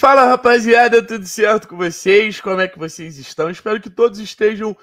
Fala rapaziada, tudo certo com vocês? Como é que vocês estão? Espero que todos estejam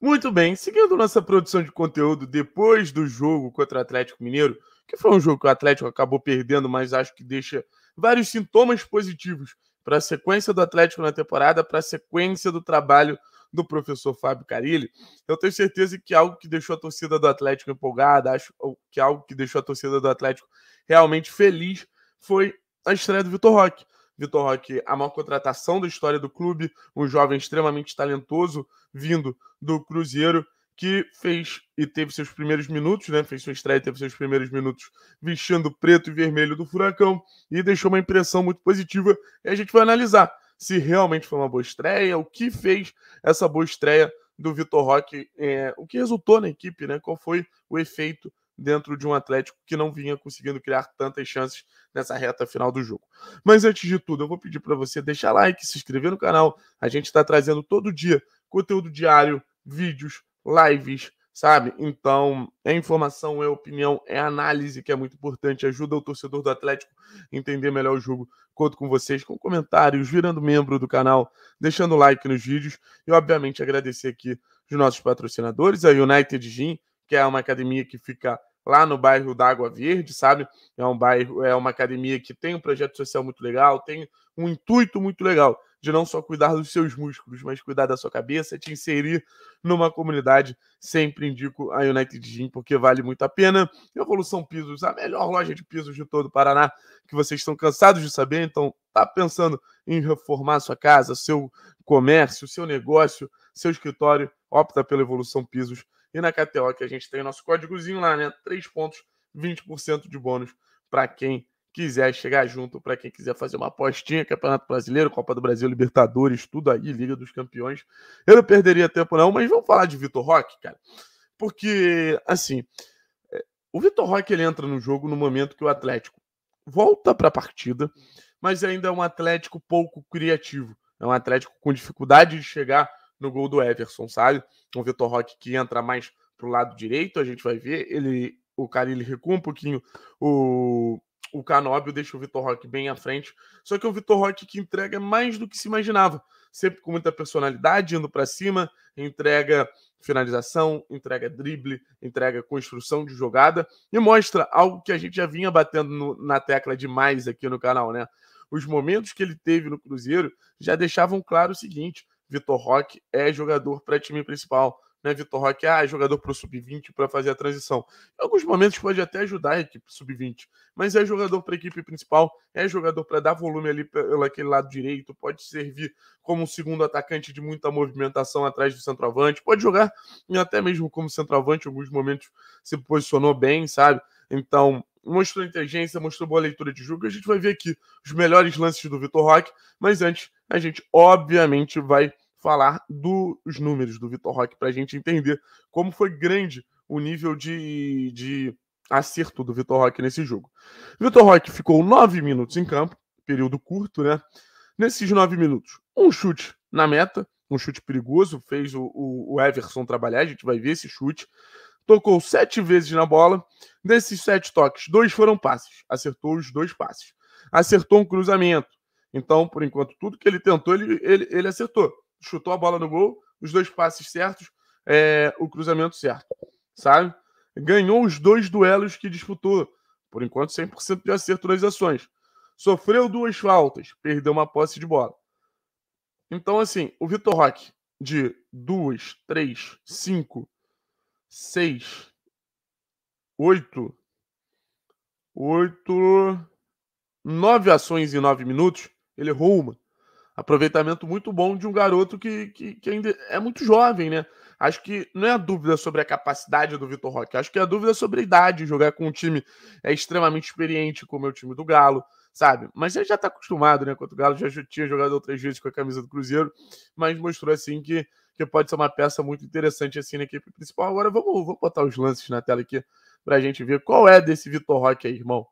muito bem. Seguindo nossa produção de conteúdo depois do jogo contra o Atlético Mineiro, que foi um jogo que o Atlético acabou perdendo, mas acho que deixa vários sintomas positivos para a sequência do Atlético na temporada, para a sequência do trabalho do professor Fábio Carilli. Eu tenho certeza que algo que deixou a torcida do Atlético empolgada, acho que algo que deixou a torcida do Atlético realmente feliz foi a estreia do Vitor Roque. Vitor Roque, a maior contratação da história do clube, um jovem extremamente talentoso vindo do Cruzeiro, que fez e teve seus primeiros minutos, né? Fez sua estreia e teve seus primeiros minutos vestindo preto e vermelho do Furacão e deixou uma impressão muito positiva. E a gente vai analisar se realmente foi uma boa estreia, o que fez essa boa estreia do Vitor Roque, é, o que resultou na equipe, né? Qual foi o efeito dentro de um Atlético que não vinha conseguindo criar tantas chances nessa reta final do jogo. Mas antes de tudo, eu vou pedir para você deixar like, se inscrever no canal. A gente está trazendo todo dia conteúdo diário, vídeos, lives, sabe? Então, é informação, é opinião, é análise que é muito importante. Ajuda o torcedor do Atlético a entender melhor o jogo. Conto com vocês, com comentários, virando membro do canal, deixando like nos vídeos e, obviamente, agradecer aqui os nossos patrocinadores, a United Gym, que é uma academia que fica lá no bairro da Água Verde, sabe? É um bairro, é uma academia que tem um projeto social muito legal, tem um intuito muito legal de não só cuidar dos seus músculos, mas cuidar da sua cabeça, te inserir numa comunidade. Sempre indico a United Gym, porque vale muito a pena. Evolução Pisos, a melhor loja de pisos de todo o Paraná, que vocês estão cansados de saber, então tá pensando em reformar sua casa, seu comércio, seu negócio, seu escritório, opta pela Evolução Pisos e na KTO, que a gente tem o nosso códigozinho lá, né? 3 pontos, 20% de bônus para quem quiser chegar junto, para quem quiser fazer uma apostinha, Campeonato Brasileiro, Copa do Brasil, Libertadores, tudo aí, Liga dos Campeões. Eu não perderia tempo não, mas vamos falar de Vitor Roque, cara. Porque, assim, é, o Vitor Roque ele entra no jogo no momento que o Atlético volta para a partida, mas ainda é um Atlético pouco criativo. É um Atlético com dificuldade de chegar no gol do Everson, sabe? O Vitor Roque que entra mais pro lado direito, a gente vai ver. Ele, o cara ele recua um pouquinho o, o Canóbio, deixa o Vitor Roque bem à frente. Só que é o Vitor Roque que entrega mais do que se imaginava. Sempre com muita personalidade, indo para cima, entrega finalização, entrega drible, entrega construção de jogada e mostra algo que a gente já vinha batendo no, na tecla demais aqui no canal, né? Os momentos que ele teve no Cruzeiro já deixavam claro o seguinte: Vitor Roque é jogador para time principal, né? Vitor Roque ah, é jogador para o sub-20 para fazer a transição. Em alguns momentos pode até ajudar a equipe sub-20, mas é jogador para a equipe principal, é jogador para dar volume ali pelo aquele lado direito, pode servir como um segundo atacante de muita movimentação atrás do centroavante, pode jogar até mesmo como centroavante, em alguns momentos se posicionou bem, sabe? Então, mostrou inteligência, mostrou boa leitura de jogo. A gente vai ver aqui os melhores lances do Vitor Roque, mas antes a gente obviamente vai falar dos números do Vitor Roque para a gente entender como foi grande o nível de, de acerto do Vitor Roque nesse jogo. Vitor Roque ficou nove minutos em campo, período curto, né? Nesses nove minutos, um chute na meta, um chute perigoso, fez o, o, Everson trabalhar, a gente vai ver esse chute tocou sete vezes na bola. Desses sete toques, dois foram passes. Acertou os dois passes. Acertou um cruzamento. Então, por enquanto, tudo que ele tentou, ele, ele, ele acertou. Chutou a bola no gol, os dois passes certos, é, o cruzamento certo, sabe? Ganhou os dois duelos que disputou. Por enquanto, 100% de acerto nas ações. Sofreu duas faltas, perdeu uma posse de bola. Então, assim, o Vitor Roque, de duas, três, cinco, seis, oito, oito, nove ações em nove minutos. Ele errou uma. Aproveitamento muito bom de um garoto que, que, que ainda é muito jovem, né? Acho que não é a dúvida sobre a capacidade do Vitor Roque, acho que é a dúvida sobre a idade. Jogar com um time é extremamente experiente, como é o time do Galo, sabe? Mas ele já está acostumado, né? Quanto o Galo já tinha jogado outras vezes com a camisa do Cruzeiro, mas mostrou assim que que pode ser uma peça muito interessante assim na equipe principal. Agora vamos, vamos botar os lances na tela aqui para a gente ver qual é desse Vitor Roque aí, irmão.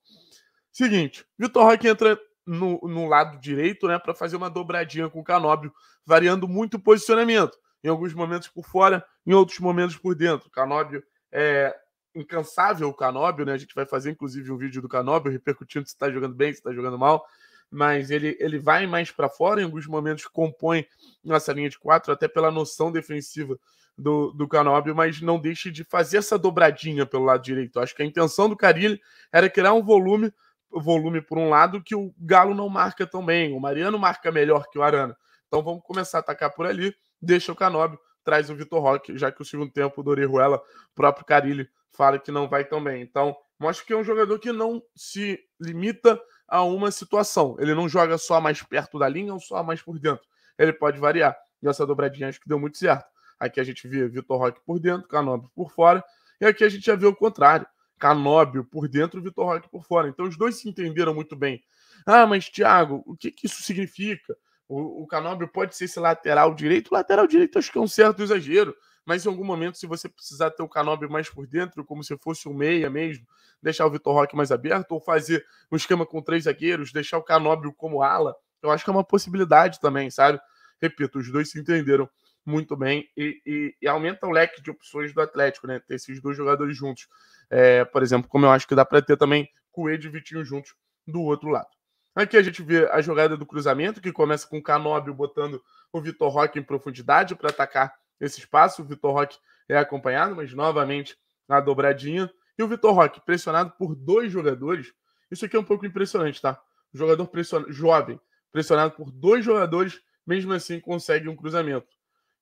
Seguinte, Vitor Roque entra no, no lado direito, né, para fazer uma dobradinha com o Canóbio, variando muito o posicionamento. Em alguns momentos por fora, em outros momentos por dentro. Canóbio é incansável, o Canóbio, né? A gente vai fazer inclusive um vídeo do Canóbio repercutindo se está jogando bem, se está jogando mal mas ele, ele vai mais para fora, em alguns momentos compõe nossa linha de quatro, até pela noção defensiva do, do Canóbio, mas não deixe de fazer essa dobradinha pelo lado direito. Acho que a intenção do Carilli era criar um volume, volume por um lado que o Galo não marca tão bem, o Mariano marca melhor que o Arana. Então vamos começar a atacar por ali, deixa o Canóbio, traz o Vitor Roque, já que o segundo tempo do Ruela o próprio Carilli, fala que não vai tão bem. Então, mostra que é um jogador que não se limita a uma situação. Ele não joga só mais perto da linha ou só mais por dentro. Ele pode variar. E essa dobradinha acho que deu muito certo. Aqui a gente vê Vitor Roque por dentro, Canóbio por fora. E aqui a gente já vê o contrário. Canóbio por dentro, Vitor Roque por fora. Então os dois se entenderam muito bem. Ah, mas Thiago, o que, que isso significa? O, o Canóbio pode ser esse lateral direito. O lateral direito acho que é um certo exagero mas em algum momento, se você precisar ter o Canobi mais por dentro, como se fosse um meia mesmo, deixar o Vitor Roque mais aberto, ou fazer um esquema com três zagueiros, deixar o Canobi como ala, eu acho que é uma possibilidade também, sabe? Repito, os dois se entenderam muito bem e, e, e aumenta o leque de opções do Atlético, né? Ter esses dois jogadores juntos. É, por exemplo, como eu acho que dá para ter também Coelho e Vitinho juntos do outro lado. Aqui a gente vê a jogada do cruzamento, que começa com o Canóbio botando o Vitor Roque em profundidade para atacar esse espaço. O Vitor Roque é acompanhado, mas novamente na dobradinha. E o Vitor Roque pressionado por dois jogadores. Isso aqui é um pouco impressionante, tá? O jogador pressiona, jovem pressionado por dois jogadores, mesmo assim consegue um cruzamento.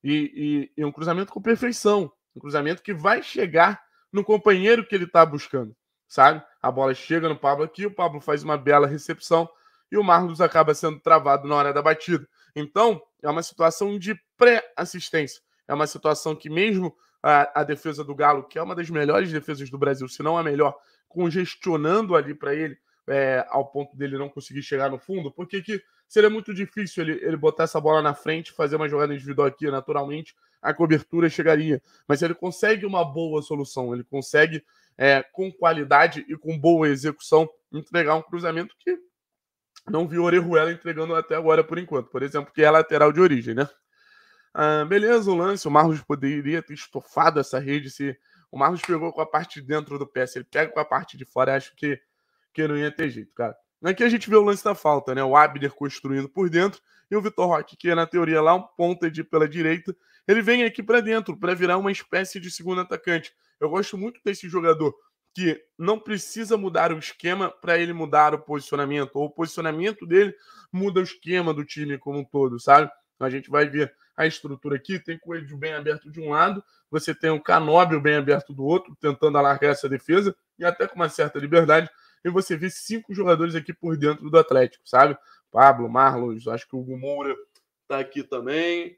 E, e, e um cruzamento com perfeição. Um cruzamento que vai chegar no companheiro que ele está buscando, sabe? A bola chega no Pablo aqui, o Pablo faz uma bela recepção e o Marlos acaba sendo travado na hora da batida. Então, é uma situação de pré-assistência. É uma situação que, mesmo a, a defesa do Galo, que é uma das melhores defesas do Brasil, se não a melhor, congestionando ali para ele, é, ao ponto dele não conseguir chegar no fundo, porque que seria muito difícil ele, ele botar essa bola na frente, fazer uma jogada individual aqui, naturalmente, a cobertura chegaria. Mas ele consegue uma boa solução, ele consegue, é, com qualidade e com boa execução, entregar um cruzamento que não vi Orejuela entregando até agora por enquanto, por exemplo, que é lateral de origem, né? Ah, beleza, o lance. O Marlos poderia ter estofado essa rede se. O Marlos pegou com a parte de dentro do pé. Se ele pega com a parte de fora, acho que, que não ia ter jeito, cara. Aqui a gente vê o lance da falta, né? O Abner construindo por dentro e o Vitor Roque, que é, na teoria lá é um ponta de pela direita, ele vem aqui para dentro para virar uma espécie de segundo atacante. Eu gosto muito desse jogador que não precisa mudar o esquema para ele mudar o posicionamento, ou o posicionamento dele muda o esquema do time como um todo, sabe? A gente vai ver a estrutura aqui, tem com o Edil bem aberto de um lado, você tem o Canóbio bem aberto do outro, tentando alargar essa defesa, e até com uma certa liberdade, e você vê cinco jogadores aqui por dentro do Atlético, sabe? Pablo, Marlon, acho que o Hugo Moura tá aqui também,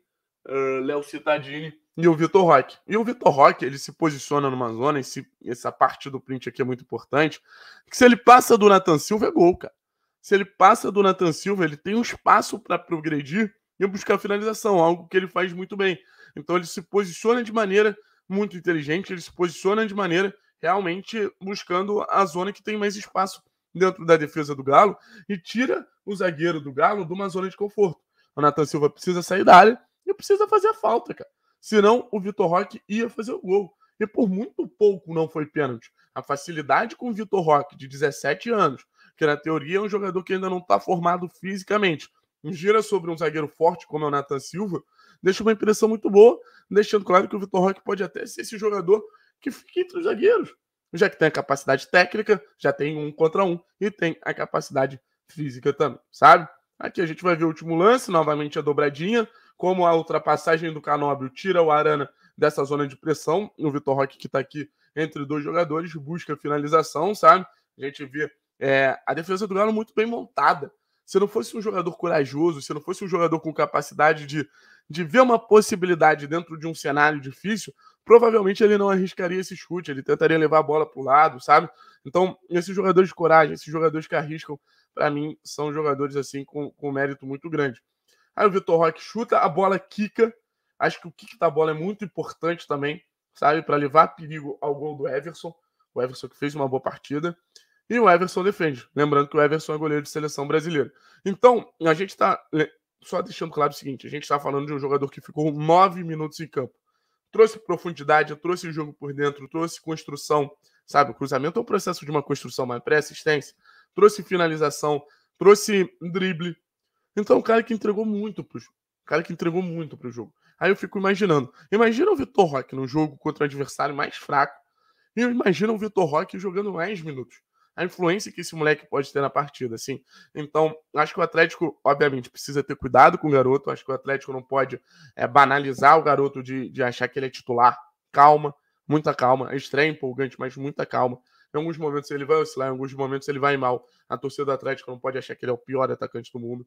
uh, Léo Cittadini e o Vitor Roque. E o Vitor Roque, ele se posiciona numa zona, esse, essa parte do print aqui é muito importante, que se ele passa do Nathan Silva, é gol, cara. Se ele passa do Nathan Silva, ele tem um espaço para progredir iam buscar a finalização, algo que ele faz muito bem. Então ele se posiciona de maneira muito inteligente, ele se posiciona de maneira realmente buscando a zona que tem mais espaço dentro da defesa do Galo e tira o zagueiro do Galo de uma zona de conforto. O Nathan Silva precisa sair da área e precisa fazer a falta, cara. Senão o Vitor Roque ia fazer o gol. E por muito pouco não foi pênalti. A facilidade com o Vitor Roque, de 17 anos, que na teoria é um jogador que ainda não está formado fisicamente, gira sobre um zagueiro forte como é o Nathan Silva, deixa uma impressão muito boa, deixando claro que o Vitor Roque pode até ser esse jogador que fica entre os zagueiros, já que tem a capacidade técnica, já tem um contra um e tem a capacidade física também, sabe? Aqui a gente vai ver o último lance, novamente a dobradinha, como a ultrapassagem do Canóbio tira o Arana dessa zona de pressão, o Vitor Roque que está aqui entre dois jogadores busca finalização, sabe? A gente vê é, a defesa do Galo muito bem montada, se não fosse um jogador corajoso, se não fosse um jogador com capacidade de, de ver uma possibilidade dentro de um cenário difícil, provavelmente ele não arriscaria esse chute, ele tentaria levar a bola para o lado, sabe? Então, esses jogadores de coragem, esses jogadores que arriscam, para mim, são jogadores assim com, com mérito muito grande. Aí o Vitor Roque chuta, a bola quica. Acho que o kick da bola é muito importante também, sabe? Para levar perigo ao gol do Everson. O Everson que fez uma boa partida e o Everson defende. Lembrando que o Everson é goleiro de seleção brasileira. Então, a gente está. Só deixando claro o seguinte: a gente está falando de um jogador que ficou nove minutos em campo. Trouxe profundidade, trouxe o jogo por dentro, trouxe construção, sabe? O cruzamento é o processo de uma construção, mas pré-assistência. Trouxe finalização, trouxe drible. Então, o cara que entregou muito pro jogo. O cara que entregou muito pro jogo. Aí eu fico imaginando. Imagina o Vitor Roque no jogo contra um adversário mais fraco. E imagina o Vitor Roque jogando mais minutos a influência que esse moleque pode ter na partida, assim. Então, acho que o Atlético, obviamente, precisa ter cuidado com o garoto. Acho que o Atlético não pode é, banalizar o garoto de, de achar que ele é titular. Calma, muita calma. É estranho, empolgante, mas muita calma. Em alguns momentos ele vai oscilar, em alguns momentos ele vai mal. A torcida do Atlético não pode achar que ele é o pior atacante do mundo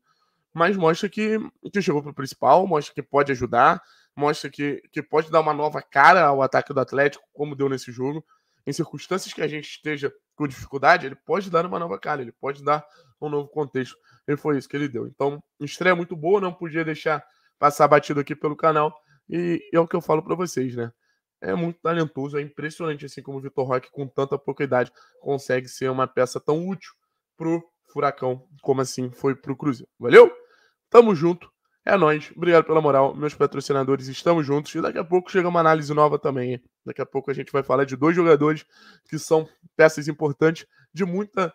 mas mostra que, que chegou para o principal, mostra que pode ajudar, mostra que, que pode dar uma nova cara ao ataque do Atlético, como deu nesse jogo em circunstâncias que a gente esteja com dificuldade, ele pode dar uma nova cara, ele pode dar um novo contexto. E foi isso que ele deu. Então, estreia muito boa, não podia deixar passar batido aqui pelo canal. E é o que eu falo para vocês, né? É muito talentoso, é impressionante assim como o Vitor Roque, com tanta pouca idade, consegue ser uma peça tão útil pro Furacão, como assim foi pro Cruzeiro. Valeu? Tamo junto. É nós. Obrigado pela moral, meus patrocinadores. Estamos juntos e daqui a pouco chega uma análise nova também. Daqui a pouco a gente vai falar de dois jogadores que são peças importantes de muita